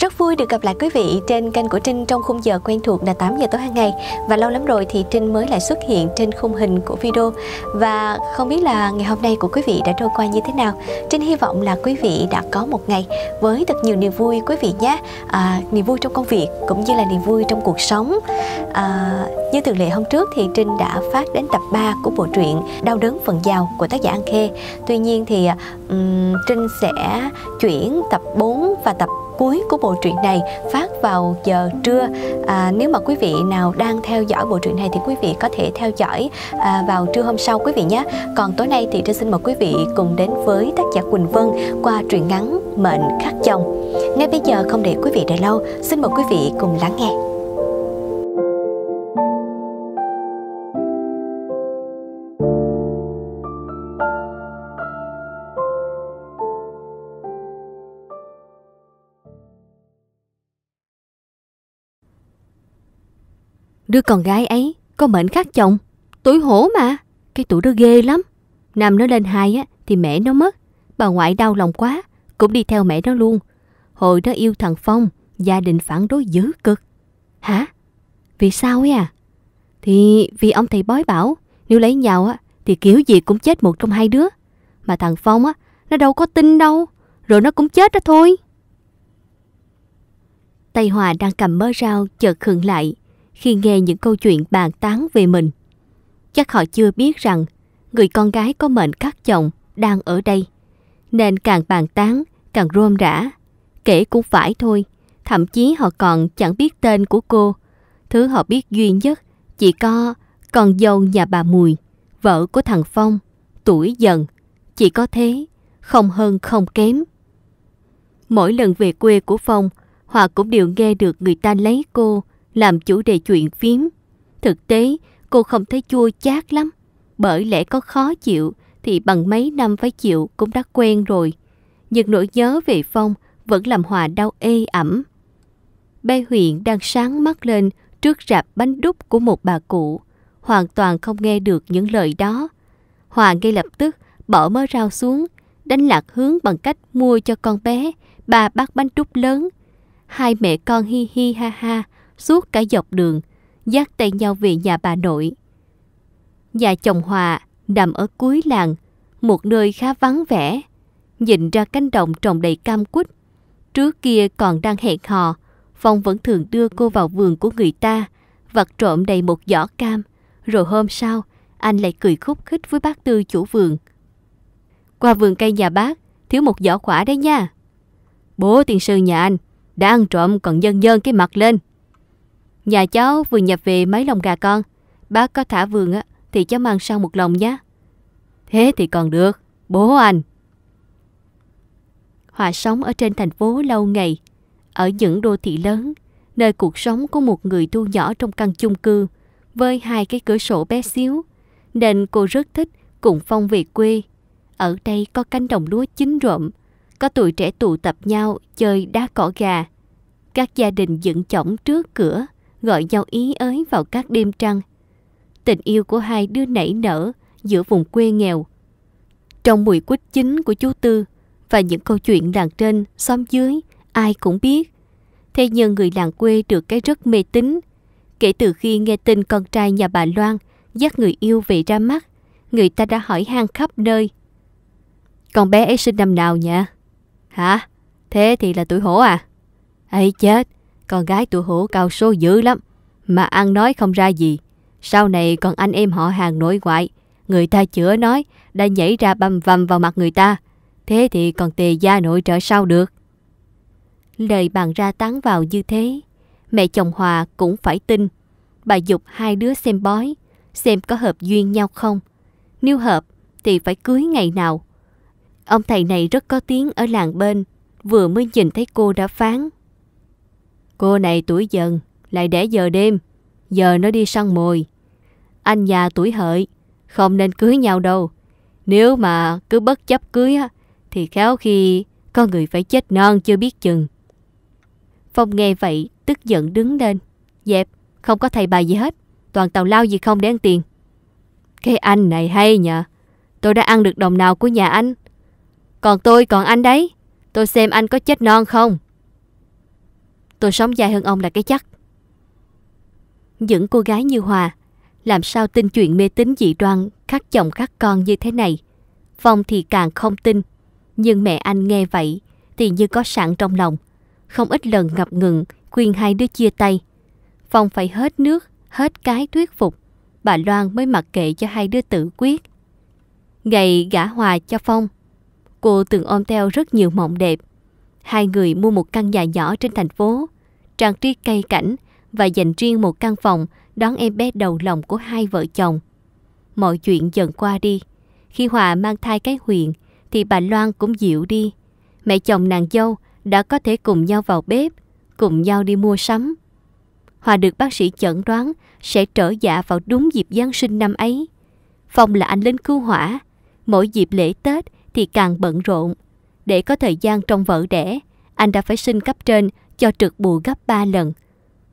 Rất vui được gặp lại quý vị trên kênh của Trinh trong khung giờ quen thuộc là 8 giờ tối hàng ngày và lâu lắm rồi thì Trinh mới lại xuất hiện trên khung hình của video và không biết là ngày hôm nay của quý vị đã trôi qua như thế nào. Trinh hy vọng là quý vị đã có một ngày với thật nhiều niềm vui quý vị nhé, à, niềm vui trong công việc cũng như là niềm vui trong cuộc sống. À, như thường lệ hôm trước thì Trinh đã phát đến tập 3 của bộ truyện Đau đớn phần giàu của tác giả An Khê. Tuy nhiên thì à, um, Trinh sẽ chuyển tập 4 và tập cuối của bộ truyện này phát vào giờ trưa. À, nếu mà quý vị nào đang theo dõi bộ truyện này thì quý vị có thể theo dõi à, vào trưa hôm sau quý vị nhé. Còn tối nay thì Trinh xin mời quý vị cùng đến với tác giả Quỳnh Vân qua truyện ngắn Mệnh Khắc Chồng. Ngay bây giờ không để quý vị đợi lâu, xin mời quý vị cùng lắng nghe. Đứa con gái ấy có mệnh khác chồng, tuổi hổ mà. Cái tuổi đó ghê lắm. Năm nó lên hai á, thì mẹ nó mất. Bà ngoại đau lòng quá, cũng đi theo mẹ nó luôn. Hồi đó yêu thằng Phong, gia đình phản đối dữ cực. Hả? Vì sao ấy à? Thì vì ông thầy bói bảo, nếu lấy nhau á, thì kiểu gì cũng chết một trong hai đứa. Mà thằng Phong á, nó đâu có tin đâu, rồi nó cũng chết đó thôi. Tây Hòa đang cầm mớ rau chợt khựng lại, khi nghe những câu chuyện bàn tán về mình. Chắc họ chưa biết rằng người con gái có mệnh khắc chồng đang ở đây. Nên càng bàn tán, càng rôm rã. Kể cũng phải thôi, thậm chí họ còn chẳng biết tên của cô. Thứ họ biết duy nhất chỉ có con dâu nhà bà Mùi, vợ của thằng Phong, tuổi dần. Chỉ có thế, không hơn không kém. Mỗi lần về quê của Phong, họ cũng đều nghe được người ta lấy cô làm chủ đề chuyện phím. Thực tế, cô không thấy chua chát lắm, bởi lẽ có khó chịu thì bằng mấy năm phải chịu cũng đã quen rồi. Nhưng nỗi nhớ về Phong vẫn làm Hòa đau ê ẩm. Bé Huyện đang sáng mắt lên trước rạp bánh đúc của một bà cụ, hoàn toàn không nghe được những lời đó. Hòa ngay lập tức bỏ mớ rau xuống, đánh lạc hướng bằng cách mua cho con bé ba bát bánh đúc lớn. Hai mẹ con hi hi ha ha suốt cả dọc đường, dắt tay nhau về nhà bà nội. Nhà chồng Hòa nằm ở cuối làng, một nơi khá vắng vẻ, nhìn ra cánh đồng trồng đầy cam quýt. Trước kia còn đang hẹn hò, Phong vẫn thường đưa cô vào vườn của người ta, vặt trộm đầy một giỏ cam, rồi hôm sau anh lại cười khúc khích với bác Tư chủ vườn. Qua vườn cây nhà bác, thiếu một giỏ quả đấy nha. Bố tiên sư nhà anh, đã ăn trộm còn nhân nhân cái mặt lên. Nhà cháu vừa nhập về mấy lồng gà con. Bác có thả vườn á, thì cháu mang sang một lồng nhé. Thế thì còn được, bố anh. Hòa sống ở trên thành phố lâu ngày, ở những đô thị lớn, nơi cuộc sống của một người thu nhỏ trong căn chung cư với hai cái cửa sổ bé xíu, nên cô rất thích cùng phong về quê. Ở đây có cánh đồng lúa chín rộm, có tuổi trẻ tụ tập nhau chơi đá cỏ gà. Các gia đình dựng chõng trước cửa, gọi nhau ý ới vào các đêm trăng. Tình yêu của hai đứa nảy nở giữa vùng quê nghèo. Trong mùi quýt chính của chú Tư và những câu chuyện làng trên, xóm dưới, ai cũng biết. Thế nhưng người làng quê được cái rất mê tín. Kể từ khi nghe tin con trai nhà bà Loan dắt người yêu về ra mắt, người ta đã hỏi han khắp nơi. Con bé ấy sinh năm nào nhỉ? Hả? Thế thì là tuổi hổ à? ấy chết, con gái tụi hổ cao số dữ lắm Mà ăn nói không ra gì Sau này còn anh em họ hàng nội ngoại Người ta chữa nói Đã nhảy ra băm vằm vào mặt người ta Thế thì còn tề gia nội trở sau được Lời bàn ra tán vào như thế Mẹ chồng Hòa cũng phải tin Bà dục hai đứa xem bói Xem có hợp duyên nhau không Nếu hợp thì phải cưới ngày nào Ông thầy này rất có tiếng ở làng bên Vừa mới nhìn thấy cô đã phán Cô này tuổi dần, lại để giờ đêm, giờ nó đi săn mồi. Anh già tuổi hợi, không nên cưới nhau đâu. Nếu mà cứ bất chấp cưới thì khéo khi con người phải chết non chưa biết chừng. Phong nghe vậy, tức giận đứng lên. Dẹp, không có thầy bà gì hết, toàn tàu lao gì không để ăn tiền. Cái anh này hay nhờ, tôi đã ăn được đồng nào của nhà anh. Còn tôi còn anh đấy, tôi xem anh có chết non không. Tôi sống dài hơn ông là cái chắc. Những cô gái như Hòa, làm sao tin chuyện mê tín dị đoan khắc chồng khắc con như thế này? Phong thì càng không tin, nhưng mẹ anh nghe vậy thì như có sẵn trong lòng. Không ít lần ngập ngừng khuyên hai đứa chia tay. Phong phải hết nước, hết cái thuyết phục. Bà Loan mới mặc kệ cho hai đứa tự quyết. Ngày gả hòa cho Phong, cô từng ôm theo rất nhiều mộng đẹp Hai người mua một căn nhà nhỏ trên thành phố, trang trí cây cảnh và dành riêng một căn phòng đón em bé đầu lòng của hai vợ chồng. Mọi chuyện dần qua đi. Khi Hòa mang thai cái huyền, thì bà Loan cũng dịu đi. Mẹ chồng nàng dâu đã có thể cùng nhau vào bếp, cùng nhau đi mua sắm. Hòa được bác sĩ chẩn đoán sẽ trở dạ vào đúng dịp Giáng sinh năm ấy. Phong là anh lính cứu hỏa, mỗi dịp lễ Tết thì càng bận rộn. Để có thời gian trong vợ đẻ, anh đã phải xin cấp trên cho trực bù gấp 3 lần.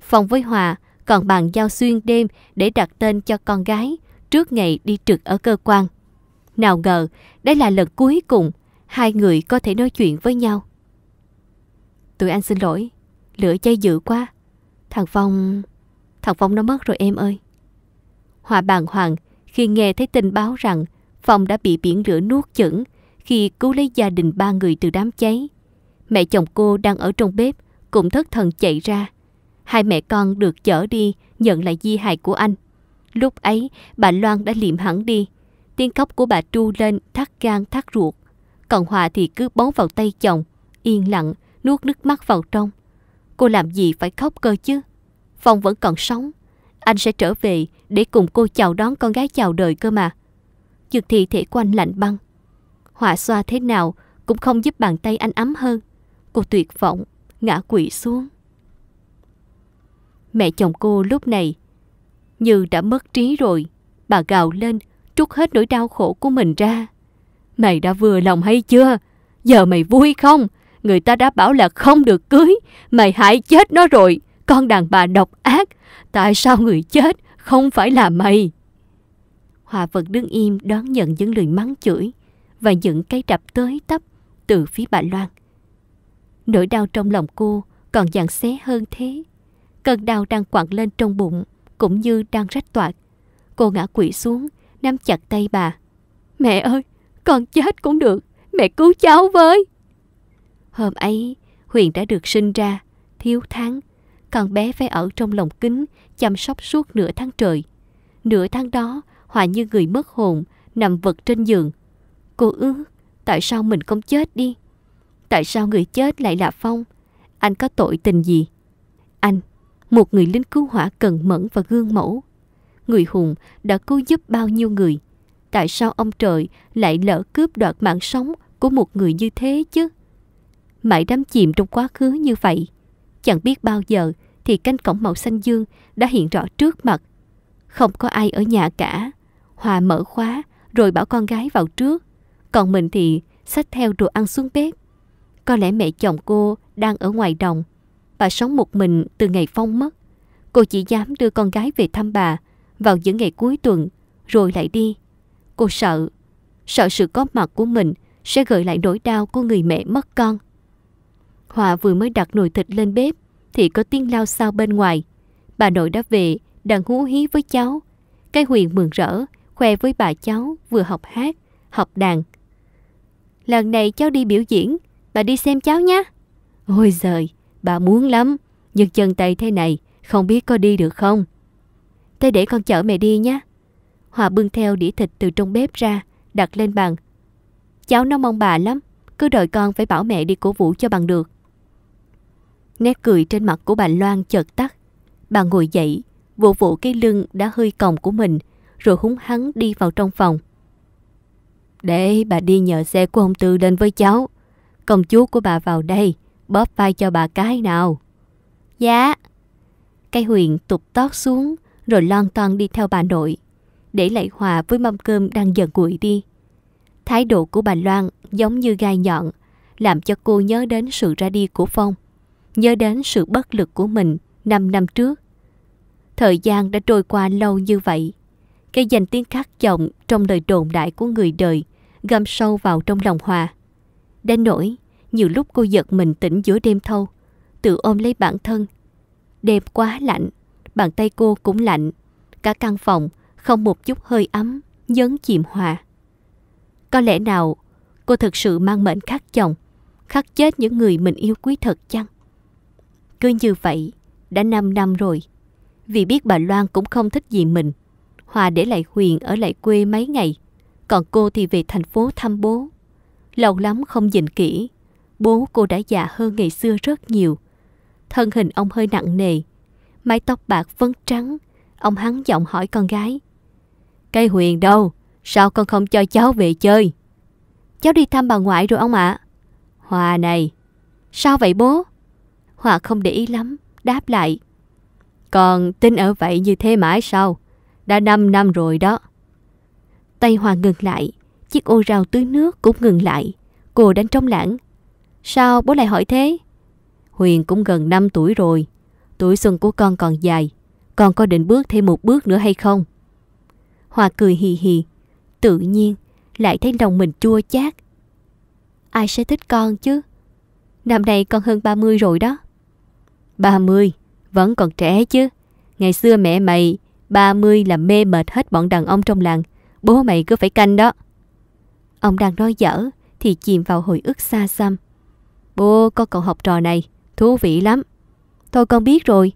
Phòng với Hòa còn bàn giao xuyên đêm để đặt tên cho con gái trước ngày đi trực ở cơ quan. Nào ngờ, đây là lần cuối cùng hai người có thể nói chuyện với nhau. Tụi anh xin lỗi, lửa cháy dữ quá. Thằng Phong... Thằng Phong nó mất rồi em ơi. Hòa bàng hoàng khi nghe thấy tin báo rằng Phong đã bị biển lửa nuốt chửng khi cứu lấy gia đình ba người từ đám cháy. Mẹ chồng cô đang ở trong bếp, cũng thất thần chạy ra. Hai mẹ con được chở đi nhận lại di hài của anh. Lúc ấy, bà Loan đã liệm hẳn đi. Tiếng khóc của bà tru lên thắt gan thắt ruột. Còn Hòa thì cứ bấu vào tay chồng, yên lặng, nuốt nước mắt vào trong. Cô làm gì phải khóc cơ chứ? Phong vẫn còn sống. Anh sẽ trở về để cùng cô chào đón con gái chào đời cơ mà. Dược thì thể của anh lạnh băng họa xoa thế nào cũng không giúp bàn tay anh ấm hơn. Cô tuyệt vọng, ngã quỵ xuống. Mẹ chồng cô lúc này như đã mất trí rồi. Bà gào lên, trút hết nỗi đau khổ của mình ra. Mày đã vừa lòng hay chưa? Giờ mày vui không? Người ta đã bảo là không được cưới. Mày hại chết nó rồi. Con đàn bà độc ác. Tại sao người chết không phải là mày? Hòa vẫn đứng im đón nhận những lời mắng chửi và những cái đập tới tấp từ phía bà Loan. Nỗi đau trong lòng cô còn dàn xé hơn thế. Cơn đau đang quặn lên trong bụng cũng như đang rách toạc. Cô ngã quỵ xuống, nắm chặt tay bà. Mẹ ơi, con chết cũng được, mẹ cứu cháu với. Hôm ấy, Huyền đã được sinh ra, thiếu tháng. Con bé phải ở trong lồng kính, chăm sóc suốt nửa tháng trời. Nửa tháng đó, Hòa như người mất hồn, nằm vật trên giường, Cô ư, tại sao mình không chết đi? Tại sao người chết lại là Phong? Anh có tội tình gì? Anh, một người lính cứu hỏa cần mẫn và gương mẫu. Người hùng đã cứu giúp bao nhiêu người. Tại sao ông trời lại lỡ cướp đoạt mạng sống của một người như thế chứ? Mãi đắm chìm trong quá khứ như vậy. Chẳng biết bao giờ thì cánh cổng màu xanh dương đã hiện rõ trước mặt. Không có ai ở nhà cả. Hòa mở khóa rồi bảo con gái vào trước. Còn mình thì xách theo đồ ăn xuống bếp. Có lẽ mẹ chồng cô đang ở ngoài đồng. Bà sống một mình từ ngày Phong mất. Cô chỉ dám đưa con gái về thăm bà vào những ngày cuối tuần rồi lại đi. Cô sợ, sợ sự có mặt của mình sẽ gợi lại nỗi đau của người mẹ mất con. Hòa vừa mới đặt nồi thịt lên bếp thì có tiếng lao sao bên ngoài. Bà nội đã về, đang hú hí với cháu. Cái Huyền mừng rỡ, khoe với bà cháu vừa học hát, học đàn lần này cháu đi biểu diễn, bà đi xem cháu nhé. Ôi giời, bà muốn lắm, nhưng chân tay thế này, không biết có đi được không? Thế để con chở mẹ đi nhé. Hòa bưng theo đĩa thịt từ trong bếp ra, đặt lên bàn. Cháu nó mong bà lắm, cứ đợi con phải bảo mẹ đi cổ vũ cho bằng được. Nét cười trên mặt của bà Loan chợt tắt. Bà ngồi dậy, vỗ vỗ cái lưng đã hơi còng của mình, rồi húng hắn đi vào trong phòng. Để bà đi nhờ xe của ông Tư đến với cháu. Công chúa của bà vào đây, bóp vai cho bà cái nào. Dạ. Cái Huyền tụt tót xuống, rồi lon ton đi theo bà nội, để lại hòa với mâm cơm đang dần nguội đi. Thái độ của bà Loan giống như gai nhọn, làm cho cô nhớ đến sự ra đi của Phong, nhớ đến sự bất lực của mình năm năm trước. Thời gian đã trôi qua lâu như vậy, cái danh tiếng khát vọng trong đời đồn đại của người đời găm sâu vào trong lòng Hòa. Đến nỗi, nhiều lúc cô giật mình tỉnh giữa đêm thâu, tự ôm lấy bản thân. Đêm quá lạnh, bàn tay cô cũng lạnh, cả căn phòng không một chút hơi ấm, nhấn chìm Hòa. Có lẽ nào cô thực sự mang mệnh khắc chồng, khắc chết những người mình yêu quý thật chăng? Cứ như vậy, đã 5 năm rồi. Vì biết bà Loan cũng không thích gì mình, Hòa để lại Huyền ở lại quê mấy ngày còn cô thì về thành phố thăm bố. Lâu lắm không nhìn kỹ, bố cô đã già hơn ngày xưa rất nhiều. Thân hình ông hơi nặng nề, mái tóc bạc phấn trắng. Ông hắn giọng hỏi con gái. "Cây huyền đâu? Sao con không cho cháu về chơi? Cháu đi thăm bà ngoại rồi ông ạ. À. Hòa này. Sao vậy bố? Hòa không để ý lắm, đáp lại. Còn tin ở vậy như thế mãi sao? Đã năm năm rồi đó tay Hòa ngừng lại, chiếc ô rào tưới nước cũng ngừng lại. Cô đang trong lãng. Sao bố lại hỏi thế? Huyền cũng gần 5 tuổi rồi. Tuổi xuân của con còn dài. Con có định bước thêm một bước nữa hay không? Hòa cười hì hì. Tự nhiên, lại thấy lòng mình chua chát. Ai sẽ thích con chứ? Năm nay con hơn 30 rồi đó. 30, vẫn còn trẻ chứ. Ngày xưa mẹ mày 30 là mê mệt hết bọn đàn ông trong làng Bố mày cứ phải canh đó. Ông đang nói dở thì chìm vào hồi ức xa xăm. Bố có cậu học trò này, thú vị lắm. Thôi con biết rồi.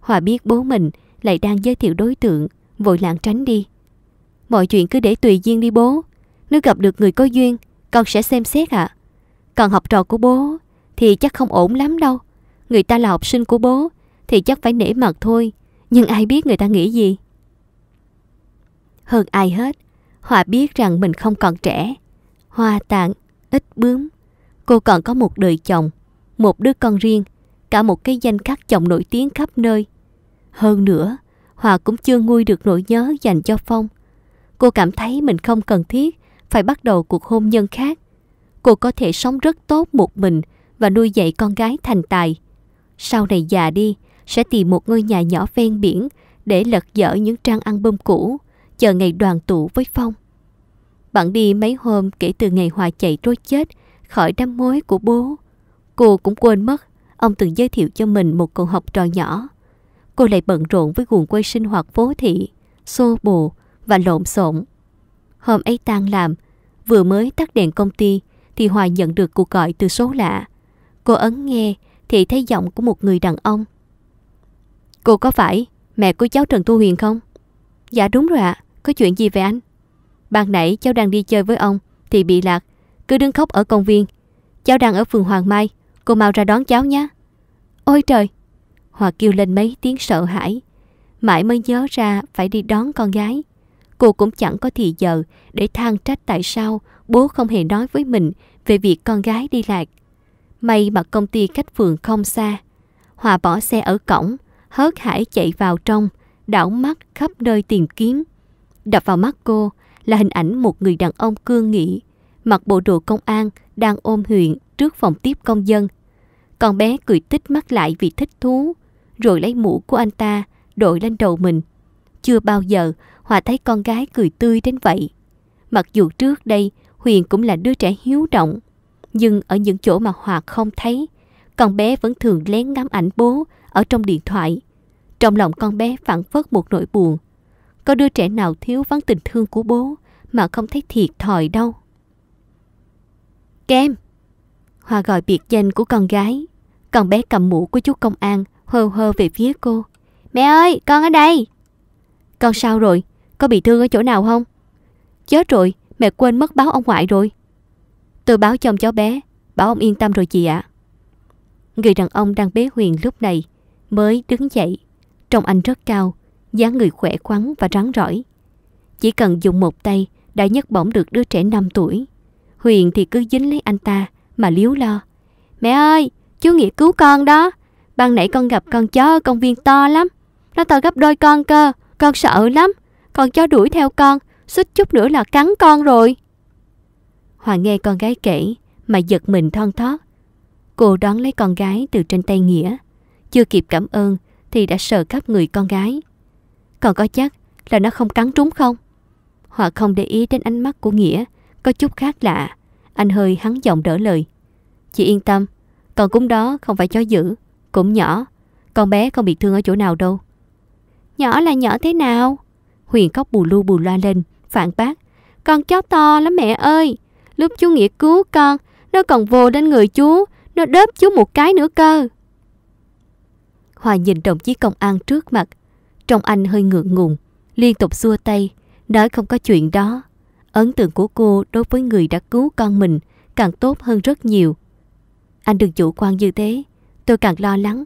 Hòa biết bố mình lại đang giới thiệu đối tượng, vội lảng tránh đi. Mọi chuyện cứ để tùy duyên đi bố. Nếu gặp được người có duyên, con sẽ xem xét ạ. À. Còn học trò của bố thì chắc không ổn lắm đâu. Người ta là học sinh của bố thì chắc phải nể mặt thôi. Nhưng ai biết người ta nghĩ gì? Hơn ai hết, Hòa biết rằng mình không còn trẻ. Hoa tạng, ít bướm. Cô còn có một đời chồng, một đứa con riêng, cả một cái danh khắc chồng nổi tiếng khắp nơi. Hơn nữa, Hòa cũng chưa nguôi được nỗi nhớ dành cho Phong. Cô cảm thấy mình không cần thiết phải bắt đầu cuộc hôn nhân khác. Cô có thể sống rất tốt một mình và nuôi dạy con gái thành tài. Sau này già đi, sẽ tìm một ngôi nhà nhỏ ven biển để lật dở những trang album cũ chờ ngày đoàn tụ với Phong. Bạn đi mấy hôm kể từ ngày Hòa chạy trôi chết khỏi đám mối của bố. Cô cũng quên mất, ông từng giới thiệu cho mình một cậu học trò nhỏ. Cô lại bận rộn với guồng quay sinh hoạt phố thị, xô bồ và lộn xộn. Hôm ấy tan làm, vừa mới tắt đèn công ty thì Hòa nhận được cuộc gọi từ số lạ. Cô ấn nghe thì thấy giọng của một người đàn ông. Cô có phải mẹ của cháu Trần Thu Huyền không? Dạ đúng rồi ạ. À. Có chuyện gì vậy anh? Ban nãy cháu đang đi chơi với ông Thì bị lạc Cứ đứng khóc ở công viên Cháu đang ở phường Hoàng Mai Cô mau ra đón cháu nhé Ôi trời Hòa kêu lên mấy tiếng sợ hãi Mãi mới nhớ ra phải đi đón con gái Cô cũng chẳng có thì giờ Để than trách tại sao Bố không hề nói với mình Về việc con gái đi lạc May mà công ty cách phường không xa Hòa bỏ xe ở cổng Hớt hải chạy vào trong Đảo mắt khắp nơi tìm kiếm Đập vào mắt cô là hình ảnh một người đàn ông cương nghị, mặc bộ đồ công an đang ôm huyện trước phòng tiếp công dân. Con bé cười tích mắt lại vì thích thú, rồi lấy mũ của anh ta đội lên đầu mình. Chưa bao giờ Hòa thấy con gái cười tươi đến vậy. Mặc dù trước đây Huyền cũng là đứa trẻ hiếu động, nhưng ở những chỗ mà Hòa không thấy, con bé vẫn thường lén ngắm ảnh bố ở trong điện thoại. Trong lòng con bé phản phất một nỗi buồn có đứa trẻ nào thiếu vắng tình thương của bố mà không thấy thiệt thòi đâu. Kem! hòa gọi biệt danh của con gái. Con bé cầm mũ của chú công an, hơ hơ về phía cô. Mẹ ơi, con ở đây! Con sao rồi? Có bị thương ở chỗ nào không? Chết rồi, mẹ quên mất báo ông ngoại rồi. Tôi báo chồng cháu bé, bảo ông yên tâm rồi chị ạ. À. Người đàn ông đang bế huyền lúc này mới đứng dậy. Trông anh rất cao, dáng người khỏe khoắn và rắn rỏi. Chỉ cần dùng một tay đã nhấc bổng được đứa trẻ 5 tuổi. Huyền thì cứ dính lấy anh ta mà liếu lo. Mẹ ơi, chú Nghĩa cứu con đó. Ban nãy con gặp con chó ở công viên to lắm. Nó to gấp đôi con cơ, con sợ lắm. Con chó đuổi theo con, suýt chút nữa là cắn con rồi. Hòa nghe con gái kể mà giật mình thon thót. Cô đón lấy con gái từ trên tay Nghĩa. Chưa kịp cảm ơn thì đã sờ khắp người con gái. Còn có chắc là nó không cắn trúng không? Họa không để ý đến ánh mắt của Nghĩa, có chút khác lạ. Anh hơi hắn giọng đỡ lời. Chị yên tâm, con cúng đó không phải chó dữ, cũng nhỏ. Con bé không bị thương ở chỗ nào đâu. Nhỏ là nhỏ thế nào? Huyền khóc bù lu bù loa lên, phản bác. Con chó to lắm mẹ ơi. Lúc chú Nghĩa cứu con, nó còn vô lên người chú, nó đớp chú một cái nữa cơ. Hòa nhìn đồng chí công an trước mặt, Trông anh hơi ngượng ngùng, liên tục xua tay, nói không có chuyện đó. Ấn tượng của cô đối với người đã cứu con mình càng tốt hơn rất nhiều. Anh đừng chủ quan như thế, tôi càng lo lắng.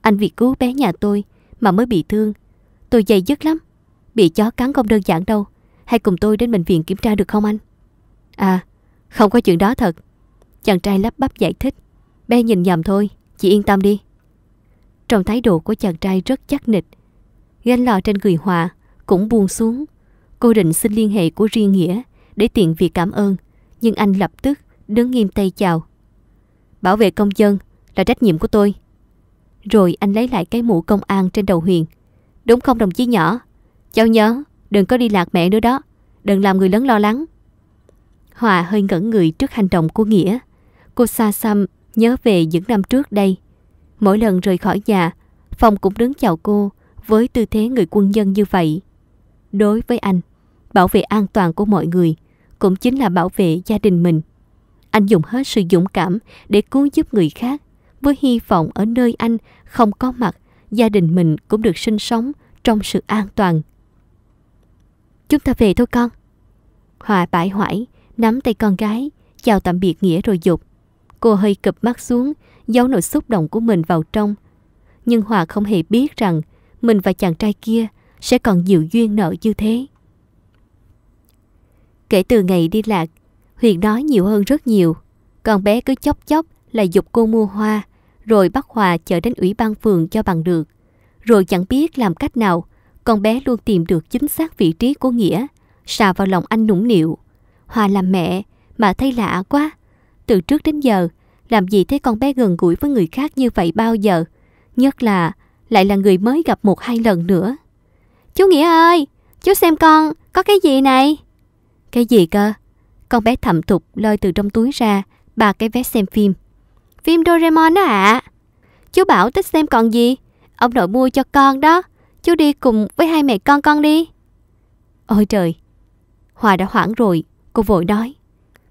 Anh vì cứu bé nhà tôi mà mới bị thương. Tôi dày dứt lắm, bị chó cắn không đơn giản đâu. Hãy cùng tôi đến bệnh viện kiểm tra được không anh? À, không có chuyện đó thật. Chàng trai lắp bắp giải thích. Bé nhìn nhầm thôi, chị yên tâm đi. Trong thái độ của chàng trai rất chắc nịch, Gánh lò trên người Hòa cũng buông xuống. Cô định xin liên hệ của riêng Nghĩa để tiện việc cảm ơn, nhưng anh lập tức đứng nghiêm tay chào. Bảo vệ công dân là trách nhiệm của tôi. Rồi anh lấy lại cái mũ công an trên đầu Huyền. Đúng không đồng chí nhỏ? Cháu nhớ, đừng có đi lạc mẹ nữa đó. Đừng làm người lớn lo lắng. Hòa hơi ngẩn người trước hành động của Nghĩa. Cô xa xăm nhớ về những năm trước đây. Mỗi lần rời khỏi nhà, Phong cũng đứng chào cô với tư thế người quân nhân như vậy, đối với anh, bảo vệ an toàn của mọi người cũng chính là bảo vệ gia đình mình. Anh dùng hết sự dũng cảm để cứu giúp người khác, với hy vọng ở nơi anh không có mặt, gia đình mình cũng được sinh sống trong sự an toàn. Chúng ta về thôi con. Hòa bãi hoải, nắm tay con gái, chào tạm biệt Nghĩa rồi dục. Cô hơi cụp mắt xuống, giấu nỗi xúc động của mình vào trong. Nhưng Hòa không hề biết rằng mình và chàng trai kia sẽ còn nhiều duyên nợ như thế. Kể từ ngày đi lạc, Huyền nói nhiều hơn rất nhiều. Con bé cứ chóc chóc là dục cô mua hoa, rồi bắt Hòa chở đến ủy ban phường cho bằng được. Rồi chẳng biết làm cách nào, con bé luôn tìm được chính xác vị trí của Nghĩa, xà vào lòng anh nũng nịu. Hòa làm mẹ, mà thấy lạ quá. Từ trước đến giờ, làm gì thấy con bé gần gũi với người khác như vậy bao giờ? Nhất là lại là người mới gặp một hai lần nữa. Chú Nghĩa ơi, chú xem con, có cái gì này? Cái gì cơ? Con bé thậm thục lôi từ trong túi ra ba cái vé xem phim. Phim Doraemon đó ạ. À. Chú bảo thích xem còn gì? Ông nội mua cho con đó. Chú đi cùng với hai mẹ con con đi. Ôi trời! Hòa đã hoảng rồi, cô vội nói.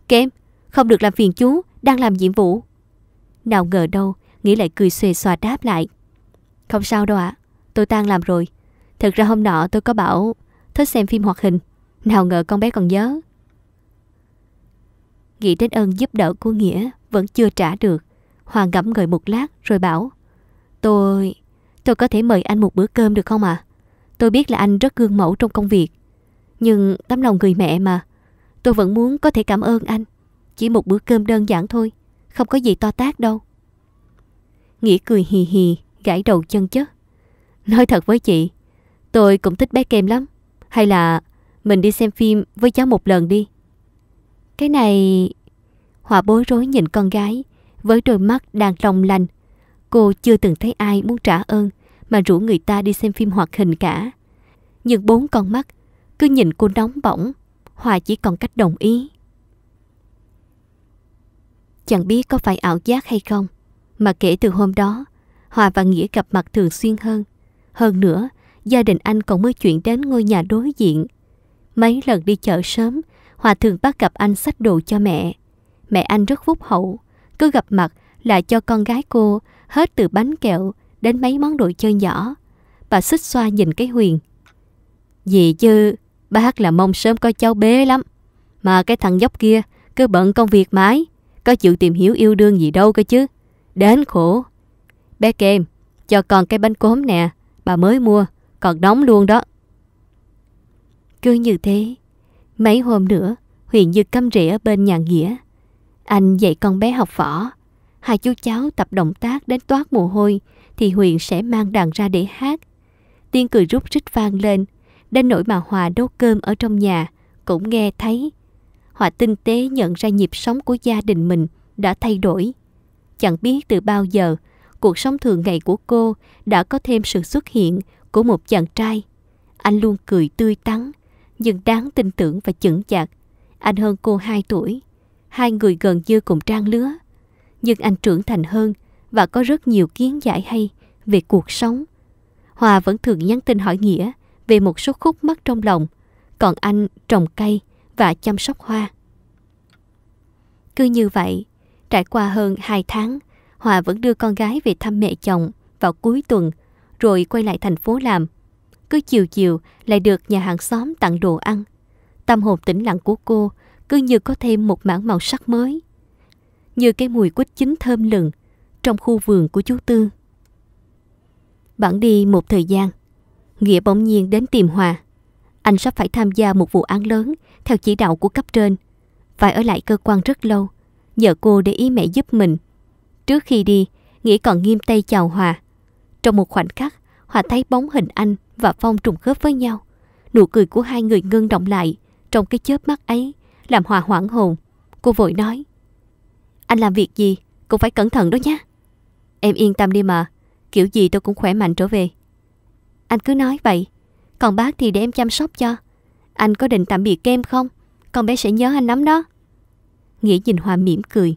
Kém, không được làm phiền chú, đang làm nhiệm vụ. Nào ngờ đâu, nghĩ lại cười xuề xòa đáp lại. Không sao đâu ạ, tôi tan làm rồi. Thực ra hôm nọ tôi có bảo thích xem phim hoạt hình, nào ngờ con bé còn nhớ. Nghĩ đến ơn giúp đỡ của Nghĩa vẫn chưa trả được. Hòa ngẫm ngợi một lát rồi bảo Tôi... tôi có thể mời anh một bữa cơm được không ạ? Tôi biết là anh rất gương mẫu trong công việc. Nhưng tấm lòng người mẹ mà. Tôi vẫn muốn có thể cảm ơn anh. Chỉ một bữa cơm đơn giản thôi. Không có gì to tác đâu. Nghĩa cười hì hì gãi đầu chân chứ. Nói thật với chị, tôi cũng thích bé kem lắm. Hay là mình đi xem phim với cháu một lần đi. Cái này... Hòa bối rối nhìn con gái với đôi mắt đang long lành. Cô chưa từng thấy ai muốn trả ơn mà rủ người ta đi xem phim hoạt hình cả. Nhưng bốn con mắt cứ nhìn cô nóng bỏng. Hòa chỉ còn cách đồng ý. Chẳng biết có phải ảo giác hay không mà kể từ hôm đó Hòa và Nghĩa gặp mặt thường xuyên hơn. Hơn nữa, gia đình anh còn mới chuyển đến ngôi nhà đối diện. Mấy lần đi chợ sớm, Hòa thường bắt gặp anh sách đồ cho mẹ. Mẹ anh rất phúc hậu, cứ gặp mặt là cho con gái cô hết từ bánh kẹo đến mấy món đồ chơi nhỏ. Bà xích xoa nhìn cái Huyền. Gì chứ, bác là mong sớm có cháu bé lắm. Mà cái thằng dốc kia cứ bận công việc mãi, có chịu tìm hiểu yêu đương gì đâu cơ chứ. Đến khổ, Bé Kem, cho con cái bánh cốm nè, bà mới mua, còn nóng luôn đó. Cứ như thế, mấy hôm nữa, Huyền Như căm rỉa ở bên nhà nghĩa. Anh dạy con bé học võ. Hai chú cháu tập động tác đến toát mồ hôi thì Huyền sẽ mang đàn ra để hát. Tiếng cười rút rít vang lên, đến nỗi mà Hòa đốt cơm ở trong nhà cũng nghe thấy. Hòa tinh tế nhận ra nhịp sống của gia đình mình đã thay đổi. Chẳng biết từ bao giờ cuộc sống thường ngày của cô đã có thêm sự xuất hiện của một chàng trai. Anh luôn cười tươi tắn, nhưng đáng tin tưởng và chững chạc. Anh hơn cô 2 tuổi, hai người gần như cùng trang lứa. Nhưng anh trưởng thành hơn và có rất nhiều kiến giải hay về cuộc sống. Hòa vẫn thường nhắn tin hỏi Nghĩa về một số khúc mắc trong lòng, còn anh trồng cây và chăm sóc hoa. Cứ như vậy, trải qua hơn 2 tháng, Hòa vẫn đưa con gái về thăm mẹ chồng vào cuối tuần, rồi quay lại thành phố làm. Cứ chiều chiều lại được nhà hàng xóm tặng đồ ăn. Tâm hồn tĩnh lặng của cô cứ như có thêm một mảng màu sắc mới. Như cái mùi quýt chín thơm lừng trong khu vườn của chú Tư. Bạn đi một thời gian, Nghĩa bỗng nhiên đến tìm Hòa. Anh sắp phải tham gia một vụ án lớn theo chỉ đạo của cấp trên. Phải ở lại cơ quan rất lâu, nhờ cô để ý mẹ giúp mình Trước khi đi, Nghĩa còn nghiêm tay chào Hòa. Trong một khoảnh khắc, Hòa thấy bóng hình anh và Phong trùng khớp với nhau. Nụ cười của hai người ngưng động lại trong cái chớp mắt ấy, làm Hòa hoảng hồn. Cô vội nói, anh làm việc gì, cũng phải cẩn thận đó nhé. Em yên tâm đi mà, kiểu gì tôi cũng khỏe mạnh trở về. Anh cứ nói vậy, còn bác thì để em chăm sóc cho. Anh có định tạm biệt em không? Con bé sẽ nhớ anh lắm đó. Nghĩa nhìn Hòa mỉm cười.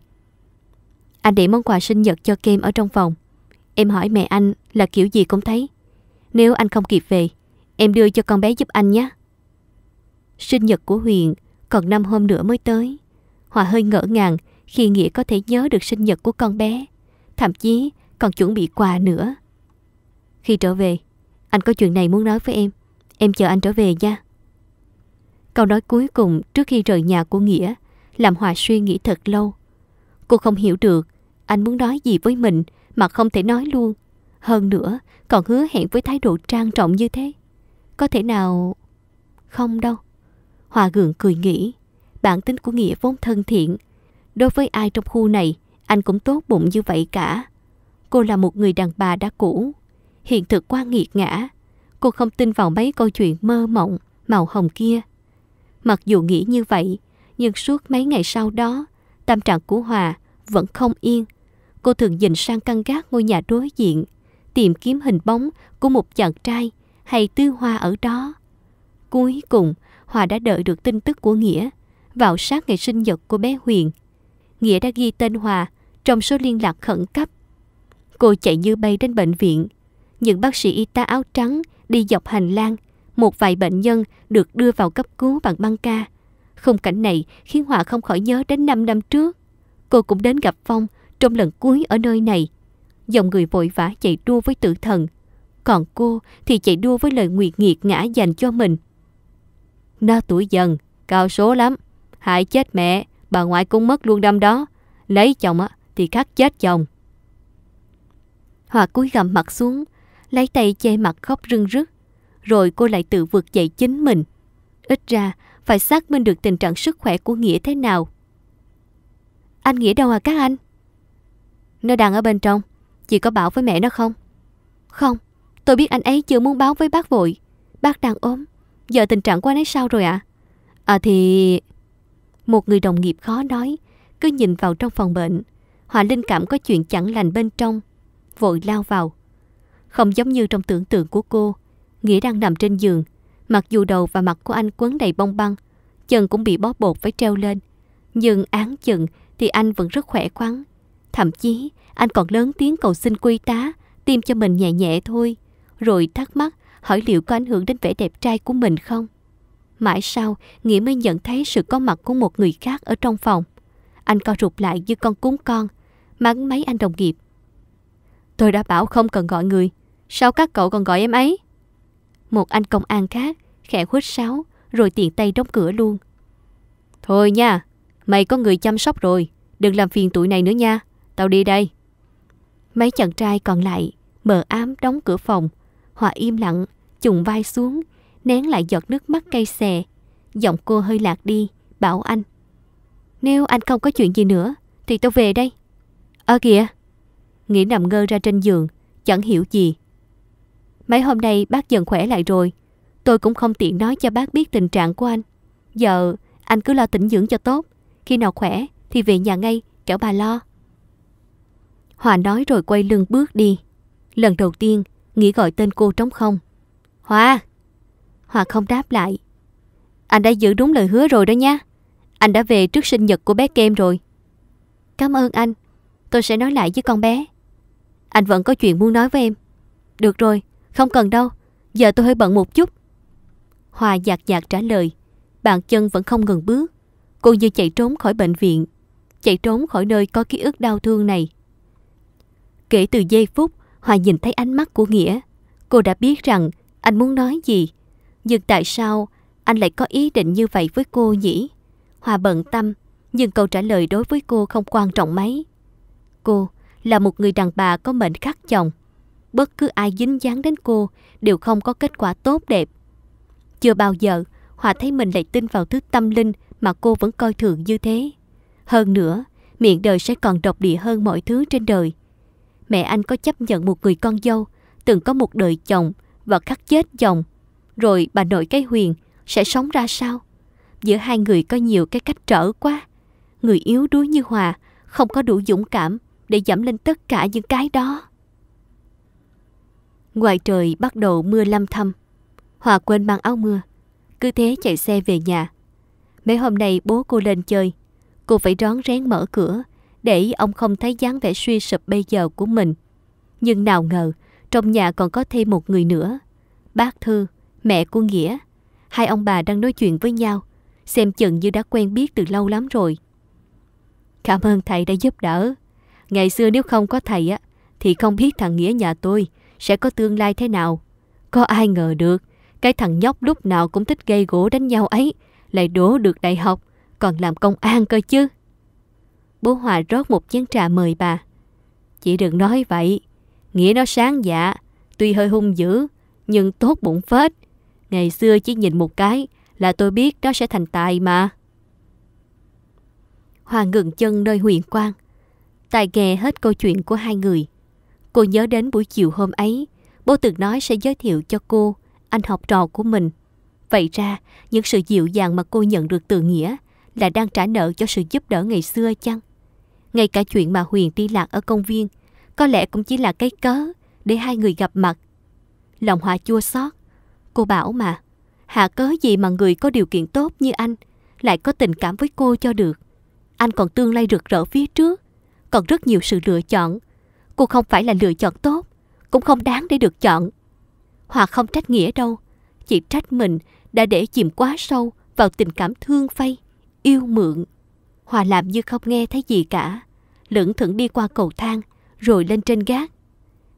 Anh để món quà sinh nhật cho Kem ở trong phòng. Em hỏi mẹ anh là kiểu gì cũng thấy. Nếu anh không kịp về, em đưa cho con bé giúp anh nhé. Sinh nhật của Huyền còn 5 hôm nữa mới tới. Hòa hơi ngỡ ngàng khi Nghĩa có thể nhớ được sinh nhật của con bé. Thậm chí còn chuẩn bị quà nữa. Khi trở về, anh có chuyện này muốn nói với em. Em chờ anh trở về nha. Câu nói cuối cùng trước khi rời nhà của Nghĩa làm Hòa suy nghĩ thật lâu. Cô không hiểu được anh muốn nói gì với mình mà không thể nói luôn. Hơn nữa, còn hứa hẹn với thái độ trang trọng như thế. Có thể nào... Không đâu. Hòa gượng cười nghĩ. Bản tính của Nghĩa vốn thân thiện. Đối với ai trong khu này, anh cũng tốt bụng như vậy cả. Cô là một người đàn bà đã cũ. Hiện thực quá nghiệt ngã. Cô không tin vào mấy câu chuyện mơ mộng, màu hồng kia. Mặc dù nghĩ như vậy, nhưng suốt mấy ngày sau đó, Tâm trạng của Hòa vẫn không yên. Cô thường nhìn sang căn gác ngôi nhà đối diện, tìm kiếm hình bóng của một chàng trai hay tư hoa ở đó. Cuối cùng, Hòa đã đợi được tin tức của Nghĩa vào sát ngày sinh nhật của bé Huyền. Nghĩa đã ghi tên Hòa trong số liên lạc khẩn cấp. Cô chạy như bay đến bệnh viện. Những bác sĩ y tá áo trắng đi dọc hành lang. Một vài bệnh nhân được đưa vào cấp cứu bằng băng ca. Không cảnh này khiến Hòa không khỏi nhớ đến 5 năm trước. Cô cũng đến gặp Phong trong lần cuối ở nơi này. Dòng người vội vã chạy đua với tử thần. Còn cô thì chạy đua với lời nguyệt nghiệt ngã dành cho mình. Nó tuổi dần, cao số lắm. Hại chết mẹ, bà ngoại cũng mất luôn đâm đó. Lấy chồng á thì khắc chết chồng. Hòa cúi gầm mặt xuống, lấy tay che mặt khóc rưng rức. Rồi cô lại tự vượt dậy chính mình. Ít ra phải xác minh được tình trạng sức khỏe của Nghĩa thế nào. Anh Nghĩa đâu à các anh? Nó đang ở bên trong, chị có bảo với mẹ nó không? Không, tôi biết anh ấy chưa muốn báo với bác vội. Bác đang ốm, giờ tình trạng của anh ấy sao rồi ạ? À? à thì... Một người đồng nghiệp khó nói, cứ nhìn vào trong phòng bệnh. Hòa linh cảm có chuyện chẳng lành bên trong, vội lao vào. Không giống như trong tưởng tượng của cô, Nghĩa đang nằm trên giường, Mặc dù đầu và mặt của anh quấn đầy bông băng, chân cũng bị bó bột phải treo lên. Nhưng án chừng thì anh vẫn rất khỏe khoắn. Thậm chí anh còn lớn tiếng cầu xin quy tá, tiêm cho mình nhẹ nhẹ thôi. Rồi thắc mắc hỏi liệu có ảnh hưởng đến vẻ đẹp trai của mình không. Mãi sau, Nghĩa mới nhận thấy sự có mặt của một người khác ở trong phòng. Anh co rụt lại như con cún con, mắng mấy anh đồng nghiệp. Tôi đã bảo không cần gọi người, sao các cậu còn gọi em ấy? Một anh công an khác khẽ khuếch sáo rồi tiện tay đóng cửa luôn. Thôi nha, mày có người chăm sóc rồi, đừng làm phiền tụi này nữa nha, tao đi đây. Mấy chàng trai còn lại mờ ám đóng cửa phòng, họ im lặng, chùng vai xuống, nén lại giọt nước mắt cay xè. Giọng cô hơi lạc đi, bảo anh. Nếu anh không có chuyện gì nữa, thì tao về đây. Ơ à kìa! Nghĩa nằm ngơ ra trên giường, chẳng hiểu gì. Mấy hôm nay bác dần khỏe lại rồi. Tôi cũng không tiện nói cho bác biết tình trạng của anh. Giờ anh cứ lo tỉnh dưỡng cho tốt. Khi nào khỏe thì về nhà ngay, kẻo bà lo. Hòa nói rồi quay lưng bước đi. Lần đầu tiên, nghĩ gọi tên cô trống không. Hòa! Hòa không đáp lại. Anh đã giữ đúng lời hứa rồi đó nha. Anh đã về trước sinh nhật của bé Kem rồi. Cảm ơn anh. Tôi sẽ nói lại với con bé. Anh vẫn có chuyện muốn nói với em. Được rồi, không cần đâu, giờ tôi hơi bận một chút. Hòa giạc giạc trả lời, bàn chân vẫn không ngừng bước. Cô như chạy trốn khỏi bệnh viện, chạy trốn khỏi nơi có ký ức đau thương này. Kể từ giây phút, Hòa nhìn thấy ánh mắt của Nghĩa. Cô đã biết rằng anh muốn nói gì. Nhưng tại sao anh lại có ý định như vậy với cô nhỉ? Hòa bận tâm, nhưng câu trả lời đối với cô không quan trọng mấy. Cô là một người đàn bà có mệnh khắc chồng bất cứ ai dính dáng đến cô đều không có kết quả tốt đẹp. Chưa bao giờ, Hòa thấy mình lại tin vào thứ tâm linh mà cô vẫn coi thường như thế. Hơn nữa, miệng đời sẽ còn độc địa hơn mọi thứ trên đời. Mẹ anh có chấp nhận một người con dâu, từng có một đời chồng và khắc chết chồng. Rồi bà nội cái huyền sẽ sống ra sao? Giữa hai người có nhiều cái cách trở quá. Người yếu đuối như Hòa không có đủ dũng cảm để dẫm lên tất cả những cái đó. Ngoài trời bắt đầu mưa lâm thâm. Hòa quên mang áo mưa. Cứ thế chạy xe về nhà. Mấy hôm nay bố cô lên chơi. Cô phải rón rén mở cửa để ông không thấy dáng vẻ suy sụp bây giờ của mình. Nhưng nào ngờ, trong nhà còn có thêm một người nữa. Bác Thư, mẹ của Nghĩa. Hai ông bà đang nói chuyện với nhau. Xem chừng như đã quen biết từ lâu lắm rồi. Cảm ơn thầy đã giúp đỡ. Ngày xưa nếu không có thầy á, thì không biết thằng Nghĩa nhà tôi sẽ có tương lai thế nào. Có ai ngờ được, cái thằng nhóc lúc nào cũng thích gây gỗ đánh nhau ấy, lại đỗ được đại học, còn làm công an cơ chứ. Bố Hòa rót một chén trà mời bà. Chị đừng nói vậy, nghĩa nó sáng dạ, tuy hơi hung dữ, nhưng tốt bụng phết. Ngày xưa chỉ nhìn một cái là tôi biết nó sẽ thành tài mà. Hòa ngừng chân nơi huyền quang. Tài nghe hết câu chuyện của hai người. Cô nhớ đến buổi chiều hôm ấy, bố từng nói sẽ giới thiệu cho cô, anh học trò của mình. Vậy ra, những sự dịu dàng mà cô nhận được từ Nghĩa là đang trả nợ cho sự giúp đỡ ngày xưa chăng? Ngay cả chuyện mà Huyền đi lạc ở công viên, có lẽ cũng chỉ là cái cớ để hai người gặp mặt. Lòng Hòa chua xót. Cô bảo mà, hạ cớ gì mà người có điều kiện tốt như anh lại có tình cảm với cô cho được. Anh còn tương lai rực rỡ phía trước, còn rất nhiều sự lựa chọn Cô không phải là lựa chọn tốt Cũng không đáng để được chọn Hòa không trách Nghĩa đâu Chỉ trách mình đã để chìm quá sâu Vào tình cảm thương phây Yêu mượn Hòa làm như không nghe thấy gì cả Lưỡng thững đi qua cầu thang Rồi lên trên gác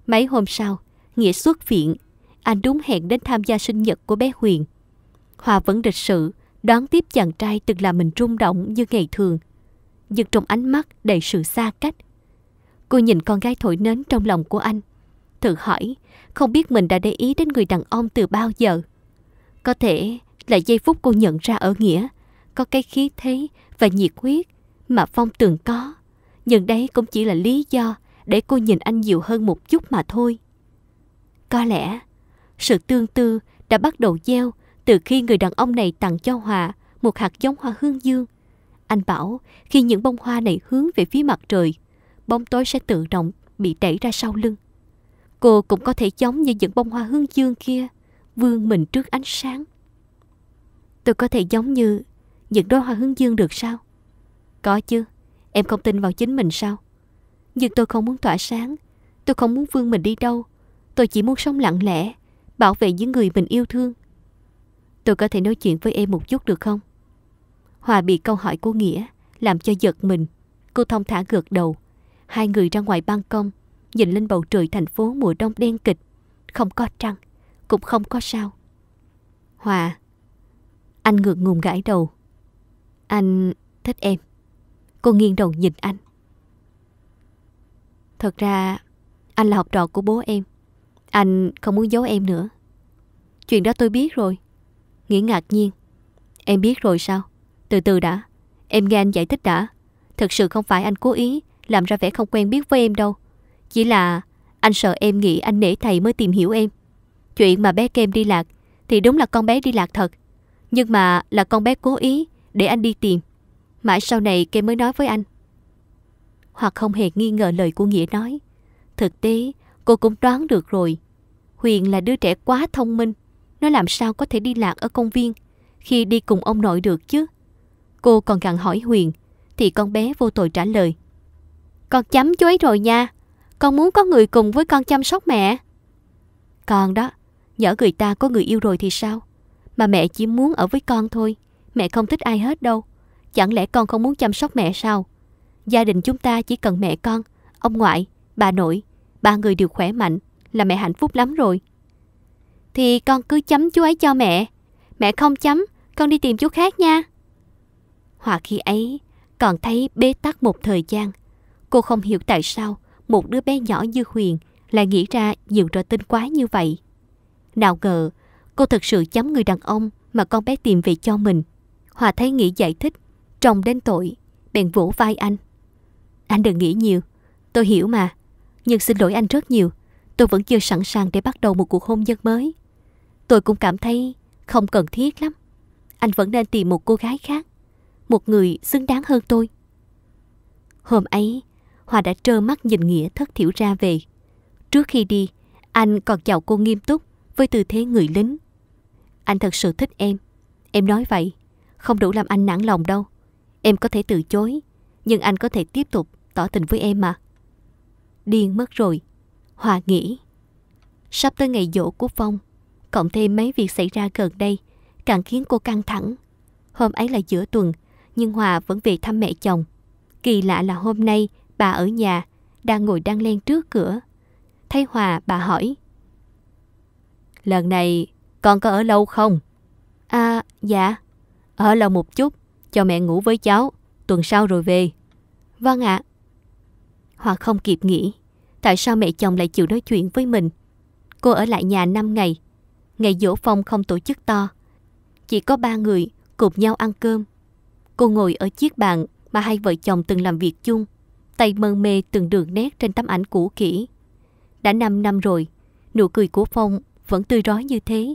Mấy hôm sau Nghĩa xuất viện Anh đúng hẹn đến tham gia sinh nhật của bé Huyền Hòa vẫn lịch sự Đón tiếp chàng trai từng làm mình rung động như ngày thường Nhưng trong ánh mắt đầy sự xa cách Cô nhìn con gái thổi nến trong lòng của anh Thử hỏi Không biết mình đã để ý đến người đàn ông từ bao giờ Có thể là giây phút cô nhận ra ở Nghĩa Có cái khí thế và nhiệt huyết Mà Phong từng có Nhưng đấy cũng chỉ là lý do Để cô nhìn anh nhiều hơn một chút mà thôi Có lẽ Sự tương tư đã bắt đầu gieo Từ khi người đàn ông này tặng cho Hòa Một hạt giống hoa hương dương Anh bảo khi những bông hoa này hướng về phía mặt trời bóng tối sẽ tự động bị đẩy ra sau lưng. Cô cũng có thể giống như những bông hoa hương dương kia, vươn mình trước ánh sáng. Tôi có thể giống như những đóa hoa hướng dương được sao? Có chứ, em không tin vào chính mình sao? Nhưng tôi không muốn tỏa sáng, tôi không muốn vươn mình đi đâu. Tôi chỉ muốn sống lặng lẽ, bảo vệ những người mình yêu thương. Tôi có thể nói chuyện với em một chút được không? Hòa bị câu hỏi của Nghĩa làm cho giật mình. Cô thông thả gật đầu. Hai người ra ngoài ban công, nhìn lên bầu trời thành phố mùa đông đen kịch. Không có trăng, cũng không có sao. Hòa, anh ngượng ngùng gãi đầu. Anh thích em. Cô nghiêng đầu nhìn anh. Thật ra, anh là học trò của bố em. Anh không muốn giấu em nữa. Chuyện đó tôi biết rồi. Nghĩa ngạc nhiên. Em biết rồi sao? Từ từ đã. Em nghe anh giải thích đã. Thật sự không phải anh cố ý làm ra vẻ không quen biết với em đâu. Chỉ là anh sợ em nghĩ anh nể thầy mới tìm hiểu em. Chuyện mà bé Kem đi lạc thì đúng là con bé đi lạc thật. Nhưng mà là con bé cố ý để anh đi tìm. Mãi sau này Kem mới nói với anh. Hoặc không hề nghi ngờ lời của Nghĩa nói. Thực tế, cô cũng đoán được rồi. Huyền là đứa trẻ quá thông minh. Nó làm sao có thể đi lạc ở công viên khi đi cùng ông nội được chứ? Cô còn gặn hỏi Huyền thì con bé vô tội trả lời. Con chấm chú ấy rồi nha. Con muốn có người cùng với con chăm sóc mẹ. Còn đó, nhỡ người ta có người yêu rồi thì sao? Mà mẹ chỉ muốn ở với con thôi. Mẹ không thích ai hết đâu. Chẳng lẽ con không muốn chăm sóc mẹ sao? Gia đình chúng ta chỉ cần mẹ con, ông ngoại, bà nội, ba người đều khỏe mạnh là mẹ hạnh phúc lắm rồi. Thì con cứ chấm chú ấy cho mẹ. Mẹ không chấm, con đi tìm chú khác nha. Hoặc khi ấy, còn thấy bế tắc một thời gian, Cô không hiểu tại sao một đứa bé nhỏ như Huyền lại nghĩ ra nhiều trò tinh quái như vậy. Nào ngờ, cô thật sự chấm người đàn ông mà con bé tìm về cho mình. Hòa thấy nghĩ giải thích, chồng đến tội, bèn vỗ vai anh. Anh đừng nghĩ nhiều, tôi hiểu mà, nhưng xin lỗi anh rất nhiều, tôi vẫn chưa sẵn sàng để bắt đầu một cuộc hôn nhân mới. Tôi cũng cảm thấy không cần thiết lắm. Anh vẫn nên tìm một cô gái khác, một người xứng đáng hơn tôi. Hôm ấy, Hòa đã trơ mắt nhìn Nghĩa thất thiểu ra về. Trước khi đi, anh còn chào cô nghiêm túc với tư thế người lính. Anh thật sự thích em. Em nói vậy, không đủ làm anh nản lòng đâu. Em có thể từ chối, nhưng anh có thể tiếp tục tỏ tình với em mà. Điên mất rồi, Hòa nghĩ. Sắp tới ngày dỗ của Phong, cộng thêm mấy việc xảy ra gần đây, càng khiến cô căng thẳng. Hôm ấy là giữa tuần, nhưng Hòa vẫn về thăm mẹ chồng. Kỳ lạ là hôm nay Bà ở nhà, đang ngồi đăng len trước cửa. Thấy Hòa, bà hỏi. Lần này con có ở lâu không? À, dạ. Ở lâu một chút, cho mẹ ngủ với cháu, tuần sau rồi về. Vâng ạ. À. Hòa không kịp nghĩ, tại sao mẹ chồng lại chịu nói chuyện với mình. Cô ở lại nhà năm ngày, ngày dỗ phong không tổ chức to. Chỉ có ba người cùng nhau ăn cơm. Cô ngồi ở chiếc bàn mà hai vợ chồng từng làm việc chung tay mân mê từng đường nét trên tấm ảnh cũ kỹ. Đã 5 năm rồi, nụ cười của Phong vẫn tươi rói như thế.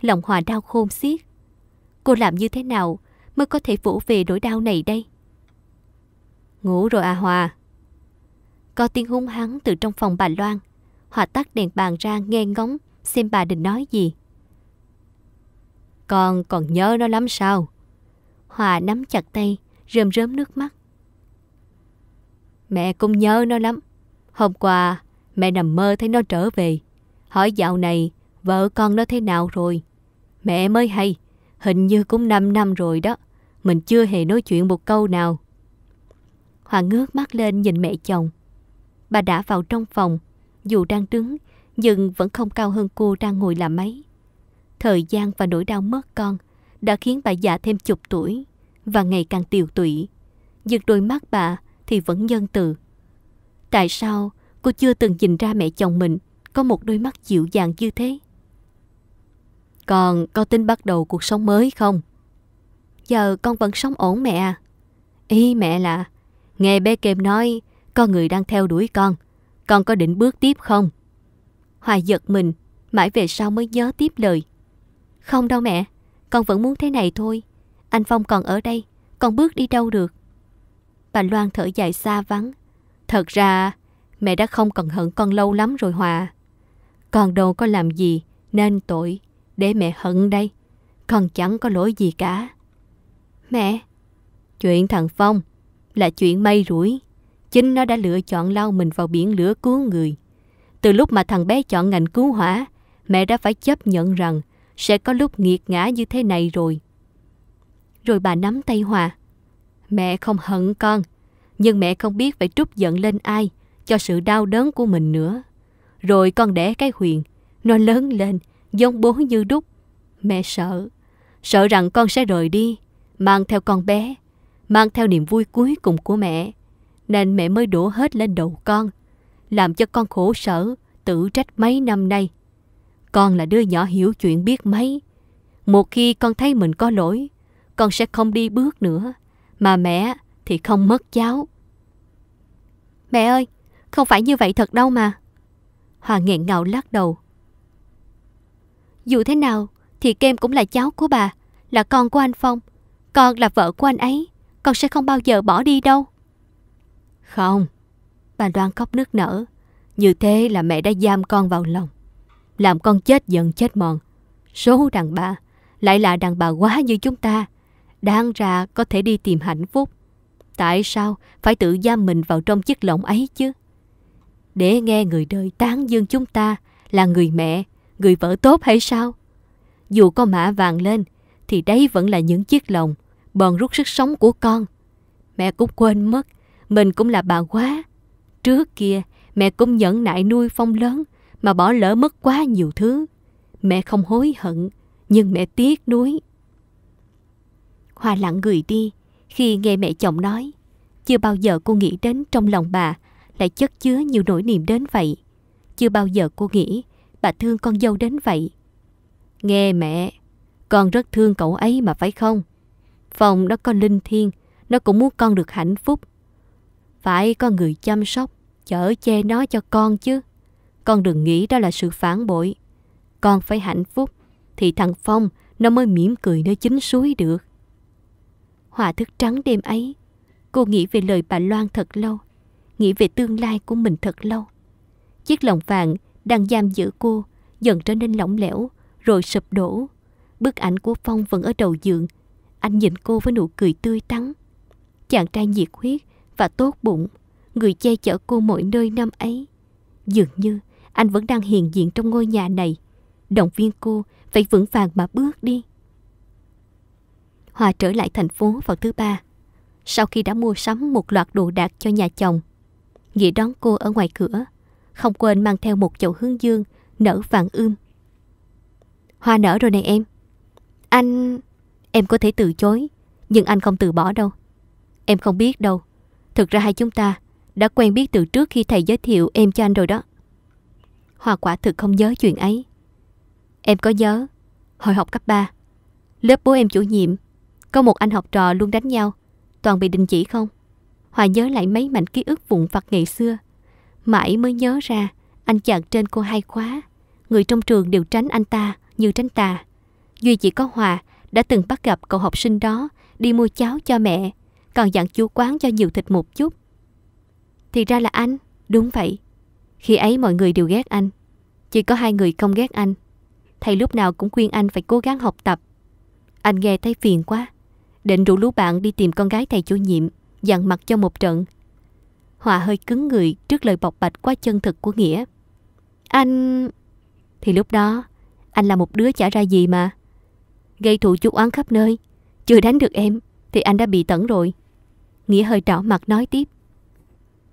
Lòng hòa đau khôn xiết. Cô làm như thế nào mới có thể vỗ về nỗi đau này đây? Ngủ rồi à Hòa. Có tiếng hung hắn từ trong phòng bà Loan. Hòa tắt đèn bàn ra nghe ngóng xem bà định nói gì. Con còn nhớ nó lắm sao? Hòa nắm chặt tay, rơm rớm nước mắt. Mẹ cũng nhớ nó lắm. Hôm qua, mẹ nằm mơ thấy nó trở về. Hỏi dạo này, vợ con nó thế nào rồi? Mẹ mới hay, hình như cũng 5 năm rồi đó. Mình chưa hề nói chuyện một câu nào. Hoàng ngước mắt lên nhìn mẹ chồng. Bà đã vào trong phòng, dù đang đứng, nhưng vẫn không cao hơn cô đang ngồi làm máy. Thời gian và nỗi đau mất con đã khiến bà già thêm chục tuổi và ngày càng tiều tụy. Giật đôi mắt bà thì vẫn nhân từ. Tại sao cô chưa từng nhìn ra mẹ chồng mình có một đôi mắt dịu dàng như thế? Còn có tính bắt đầu cuộc sống mới không? Giờ con vẫn sống ổn mẹ à? Ý mẹ là, nghe bé Kem nói con người đang theo đuổi con, con có định bước tiếp không? Hoài giật mình, mãi về sau mới nhớ tiếp lời. Không đâu mẹ, con vẫn muốn thế này thôi. Anh Phong còn ở đây, con bước đi đâu được. Bà Loan thở dài xa vắng. Thật ra, mẹ đã không còn hận con lâu lắm rồi Hòa. Con đâu có làm gì nên tội để mẹ hận đây. Con chẳng có lỗi gì cả. Mẹ, chuyện thằng Phong là chuyện may rủi. Chính nó đã lựa chọn lao mình vào biển lửa cứu người. Từ lúc mà thằng bé chọn ngành cứu hỏa, mẹ đã phải chấp nhận rằng sẽ có lúc nghiệt ngã như thế này rồi. Rồi bà nắm tay Hòa, Mẹ không hận con, nhưng mẹ không biết phải trút giận lên ai cho sự đau đớn của mình nữa. Rồi con đẻ cái Huyền, nó lớn lên, giống bố như đúc. Mẹ sợ, sợ rằng con sẽ rời đi, mang theo con bé, mang theo niềm vui cuối cùng của mẹ. Nên mẹ mới đổ hết lên đầu con, làm cho con khổ sở, tự trách mấy năm nay. Con là đứa nhỏ hiểu chuyện biết mấy. Một khi con thấy mình có lỗi, con sẽ không đi bước nữa mà mẹ thì không mất cháu. Mẹ ơi, không phải như vậy thật đâu mà. Hòa nghẹn ngào lắc đầu. Dù thế nào thì Kem cũng là cháu của bà, là con của anh Phong. Con là vợ của anh ấy, con sẽ không bao giờ bỏ đi đâu. Không, bà đoan khóc nức nở. Như thế là mẹ đã giam con vào lòng. Làm con chết giận chết mòn. Số đàn bà, lại là đàn bà quá như chúng ta đang ra có thể đi tìm hạnh phúc. Tại sao phải tự giam mình vào trong chiếc lỏng ấy chứ? Để nghe người đời tán dương chúng ta là người mẹ, người vợ tốt hay sao? Dù có mã vàng lên, thì đấy vẫn là những chiếc lồng, bòn rút sức sống của con. Mẹ cũng quên mất, mình cũng là bà quá. Trước kia, mẹ cũng nhẫn nại nuôi phong lớn, mà bỏ lỡ mất quá nhiều thứ. Mẹ không hối hận, nhưng mẹ tiếc nuối. Hoa lặng người đi khi nghe mẹ chồng nói. Chưa bao giờ cô nghĩ đến trong lòng bà lại chất chứa nhiều nỗi niềm đến vậy. Chưa bao giờ cô nghĩ bà thương con dâu đến vậy. Nghe mẹ, con rất thương cậu ấy mà phải không? Phòng đó có linh thiên, nó cũng muốn con được hạnh phúc. Phải có người chăm sóc, chở che nó cho con chứ. Con đừng nghĩ đó là sự phản bội. Con phải hạnh phúc, thì thằng Phong nó mới mỉm cười nơi chính suối được. Hòa thức trắng đêm ấy, cô nghĩ về lời bà Loan thật lâu, nghĩ về tương lai của mình thật lâu. Chiếc lồng vàng đang giam giữ cô dần trở nên lỏng lẻo, rồi sụp đổ. Bức ảnh của Phong vẫn ở đầu giường. Anh nhìn cô với nụ cười tươi tắn. Chàng trai nhiệt huyết và tốt bụng, người che chở cô mọi nơi năm ấy. Dường như anh vẫn đang hiện diện trong ngôi nhà này, động viên cô phải vững vàng mà bước đi. Hòa trở lại thành phố vào thứ ba, sau khi đã mua sắm một loạt đồ đạc cho nhà chồng. Nghĩa đón cô ở ngoài cửa, không quên mang theo một chậu hướng dương nở vàng ươm. Hoa nở rồi này em. Anh... Em có thể từ chối, nhưng anh không từ bỏ đâu. Em không biết đâu. Thực ra hai chúng ta đã quen biết từ trước khi thầy giới thiệu em cho anh rồi đó. Hoa quả thực không nhớ chuyện ấy. Em có nhớ, hồi học cấp 3, lớp bố em chủ nhiệm có một anh học trò luôn đánh nhau Toàn bị đình chỉ không Hòa nhớ lại mấy mảnh ký ức vụn vặt ngày xưa Mãi mới nhớ ra Anh chàng trên cô hai khóa, Người trong trường đều tránh anh ta như tránh tà Duy chỉ có Hòa đã từng bắt gặp cậu học sinh đó đi mua cháo cho mẹ Còn dặn chú quán cho nhiều thịt một chút Thì ra là anh Đúng vậy Khi ấy mọi người đều ghét anh Chỉ có hai người không ghét anh Thầy lúc nào cũng khuyên anh phải cố gắng học tập Anh nghe thấy phiền quá định rủ lũ bạn đi tìm con gái thầy chủ nhiệm, dặn mặt cho một trận. Hòa hơi cứng người trước lời bộc bạch quá chân thực của Nghĩa. Anh... Thì lúc đó, anh là một đứa chả ra gì mà. Gây thù chú oán khắp nơi, chưa đánh được em thì anh đã bị tẩn rồi. Nghĩa hơi đỏ mặt nói tiếp.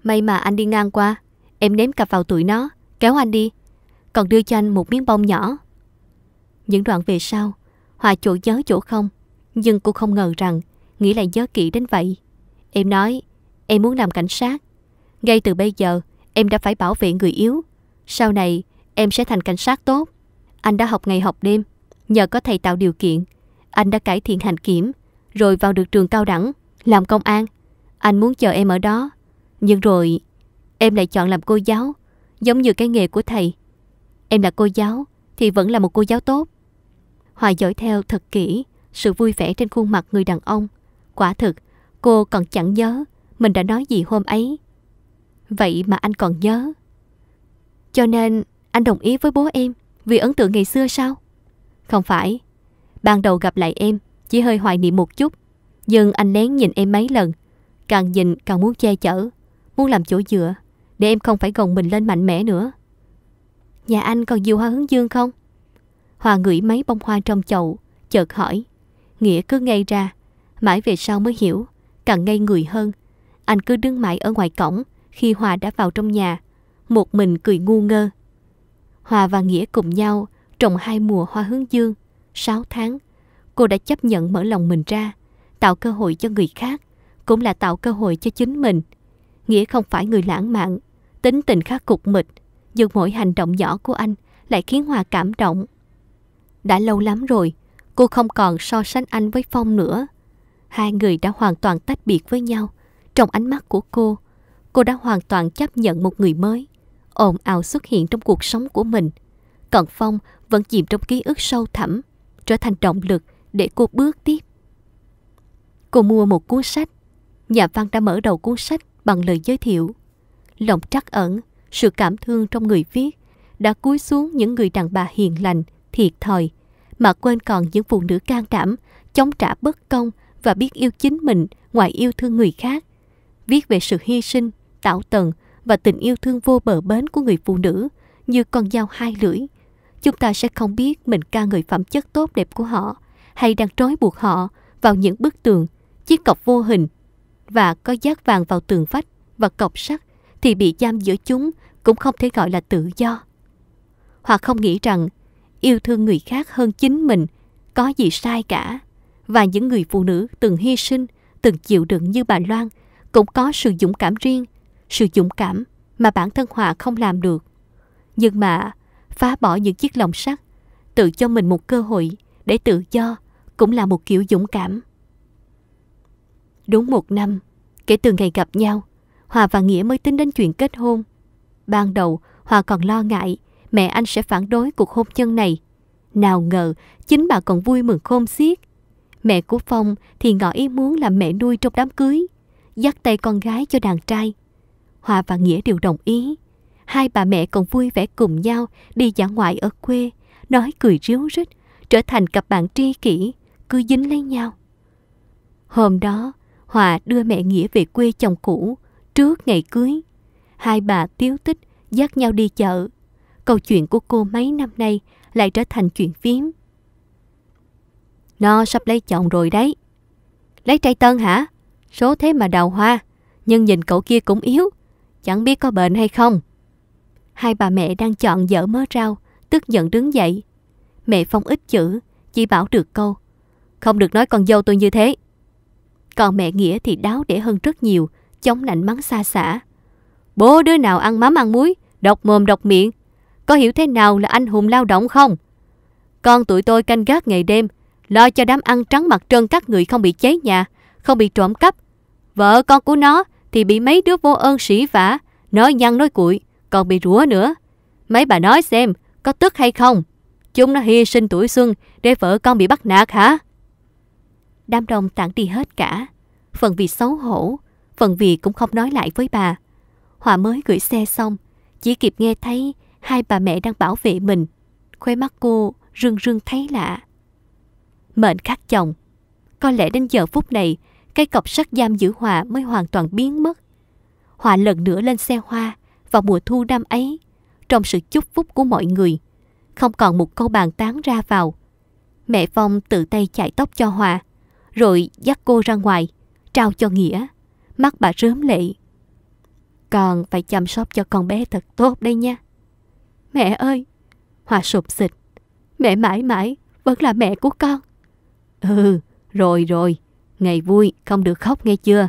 May mà anh đi ngang qua, em ném cặp vào tụi nó, kéo anh đi, còn đưa cho anh một miếng bông nhỏ. Những đoạn về sau, Hòa chỗ nhớ chỗ không, nhưng cô không ngờ rằng nghĩ lại nhớ kỹ đến vậy. Em nói, em muốn làm cảnh sát. Ngay từ bây giờ, em đã phải bảo vệ người yếu. Sau này, em sẽ thành cảnh sát tốt. Anh đã học ngày học đêm, nhờ có thầy tạo điều kiện. Anh đã cải thiện hành kiểm, rồi vào được trường cao đẳng, làm công an. Anh muốn chờ em ở đó. Nhưng rồi, em lại chọn làm cô giáo, giống như cái nghề của thầy. Em là cô giáo, thì vẫn là một cô giáo tốt. Hòa dõi theo thật kỹ, sự vui vẻ trên khuôn mặt người đàn ông. Quả thực, cô còn chẳng nhớ mình đã nói gì hôm ấy. Vậy mà anh còn nhớ. Cho nên anh đồng ý với bố em vì ấn tượng ngày xưa sao? Không phải. Ban đầu gặp lại em chỉ hơi hoài niệm một chút. Nhưng anh lén nhìn em mấy lần. Càng nhìn càng muốn che chở. Muốn làm chỗ dựa. Để em không phải gồng mình lên mạnh mẽ nữa. Nhà anh còn nhiều hoa hướng dương không? Hòa ngửi mấy bông hoa trong chậu. Chợt hỏi. Nghĩa cứ ngây ra, mãi về sau mới hiểu, càng ngây người hơn. Anh cứ đứng mãi ở ngoài cổng, khi Hòa đã vào trong nhà, một mình cười ngu ngơ. Hòa và Nghĩa cùng nhau trồng hai mùa hoa hướng dương, sáu tháng. Cô đã chấp nhận mở lòng mình ra, tạo cơ hội cho người khác, cũng là tạo cơ hội cho chính mình. Nghĩa không phải người lãng mạn, tính tình khá cục mịch, nhưng mỗi hành động nhỏ của anh lại khiến Hòa cảm động. Đã lâu lắm rồi, Cô không còn so sánh anh với Phong nữa. Hai người đã hoàn toàn tách biệt với nhau. Trong ánh mắt của cô, cô đã hoàn toàn chấp nhận một người mới, ồn ào xuất hiện trong cuộc sống của mình. Còn Phong vẫn chìm trong ký ức sâu thẳm, trở thành động lực để cô bước tiếp. Cô mua một cuốn sách. Nhà văn đã mở đầu cuốn sách bằng lời giới thiệu. Lòng trắc ẩn, sự cảm thương trong người viết đã cúi xuống những người đàn bà hiền lành, thiệt thòi, mà quên còn những phụ nữ can đảm, chống trả bất công và biết yêu chính mình ngoài yêu thương người khác. Viết về sự hy sinh, tạo tần và tình yêu thương vô bờ bến của người phụ nữ như con dao hai lưỡi. Chúng ta sẽ không biết mình ca người phẩm chất tốt đẹp của họ hay đang trói buộc họ vào những bức tường, chiếc cọc vô hình và có giác vàng vào tường vách và cọc sắt thì bị giam giữa chúng cũng không thể gọi là tự do. Hoặc không nghĩ rằng yêu thương người khác hơn chính mình, có gì sai cả. Và những người phụ nữ từng hy sinh, từng chịu đựng như bà Loan cũng có sự dũng cảm riêng, sự dũng cảm mà bản thân Hòa không làm được. Nhưng mà phá bỏ những chiếc lồng sắt, tự cho mình một cơ hội để tự do cũng là một kiểu dũng cảm. Đúng một năm, kể từ ngày gặp nhau, Hòa và Nghĩa mới tính đến chuyện kết hôn. Ban đầu, Hòa còn lo ngại mẹ anh sẽ phản đối cuộc hôn nhân này. Nào ngờ, chính bà còn vui mừng khôn xiết. Mẹ của Phong thì ngỏ ý muốn làm mẹ nuôi trong đám cưới, dắt tay con gái cho đàn trai. Hòa và Nghĩa đều đồng ý. Hai bà mẹ còn vui vẻ cùng nhau đi dã ngoại ở quê, nói cười ríu rít, trở thành cặp bạn tri kỷ, cứ dính lấy nhau. Hôm đó, Hòa đưa mẹ Nghĩa về quê chồng cũ trước ngày cưới. Hai bà tiếu tích dắt nhau đi chợ câu chuyện của cô mấy năm nay lại trở thành chuyện phím. Nó sắp lấy chồng rồi đấy. Lấy trai tân hả? Số thế mà đào hoa. Nhưng nhìn cậu kia cũng yếu. Chẳng biết có bệnh hay không. Hai bà mẹ đang chọn dở mớ rau, tức giận đứng dậy. Mẹ Phong ít chữ, chỉ bảo được câu. Không được nói con dâu tôi như thế. Còn mẹ Nghĩa thì đáo để hơn rất nhiều, chống nạnh mắng xa xả. Bố đứa nào ăn mắm ăn muối, độc mồm độc miệng, có hiểu thế nào là anh hùng lao động không? Con tuổi tôi canh gác ngày đêm, lo cho đám ăn trắng mặt trơn các người không bị cháy nhà, không bị trộm cắp. Vợ con của nó thì bị mấy đứa vô ơn sỉ vả, nói nhăn nói cuội, còn bị rủa nữa. Mấy bà nói xem, có tức hay không? Chúng nó hy sinh tuổi xuân để vợ con bị bắt nạt hả? Đám đông tặng đi hết cả. Phần vì xấu hổ, phần vì cũng không nói lại với bà. Hòa mới gửi xe xong, chỉ kịp nghe thấy hai bà mẹ đang bảo vệ mình. Khóe mắt cô rưng rưng thấy lạ. Mệnh khắc chồng. Có lẽ đến giờ phút này, cái cọc sắt giam giữ Hòa mới hoàn toàn biến mất. Hòa lần nữa lên xe hoa vào mùa thu năm ấy, trong sự chúc phúc của mọi người. Không còn một câu bàn tán ra vào. Mẹ Phong tự tay chạy tóc cho Hòa, rồi dắt cô ra ngoài, trao cho Nghĩa. Mắt bà rớm lệ. Còn phải chăm sóc cho con bé thật tốt đây nha. Mẹ ơi! Hòa sụp xịt. Mẹ mãi mãi vẫn là mẹ của con. Ừ, rồi rồi. Ngày vui không được khóc nghe chưa?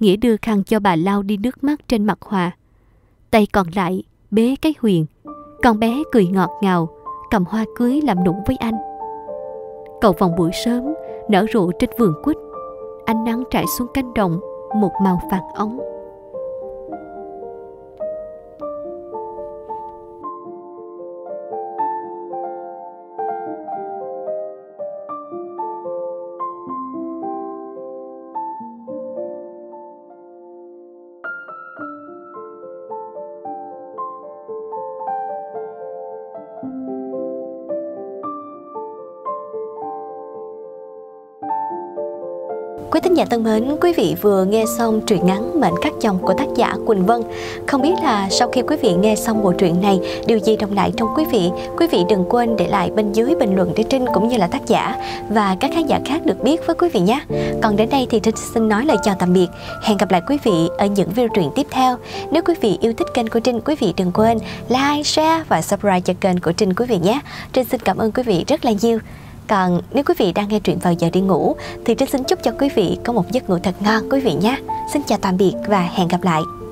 Nghĩa đưa khăn cho bà lau đi nước mắt trên mặt Hòa. Tay còn lại bế cái huyền. Con bé cười ngọt ngào, cầm hoa cưới làm nũng với anh. Cầu vòng buổi sớm, nở rộ trên vườn quýt. Ánh nắng trải xuống cánh đồng, một màu vàng ống. Quý thính giả thân mến, quý vị vừa nghe xong truyện ngắn Mệnh các chồng của tác giả Quỳnh Vân. Không biết là sau khi quý vị nghe xong bộ truyện này, điều gì đồng lại trong quý vị? Quý vị đừng quên để lại bên dưới bình luận để Trinh cũng như là tác giả và các khán giả khác được biết với quý vị nhé. Còn đến đây thì Trinh xin nói lời chào tạm biệt. Hẹn gặp lại quý vị ở những video truyện tiếp theo. Nếu quý vị yêu thích kênh của Trinh, quý vị đừng quên like, share và subscribe cho kênh của Trinh quý vị nhé. Trinh xin cảm ơn quý vị rất là nhiều. Còn nếu quý vị đang nghe truyện vào giờ đi ngủ thì Trinh xin chúc cho quý vị có một giấc ngủ thật ngon quý vị nhé. Xin chào tạm biệt và hẹn gặp lại.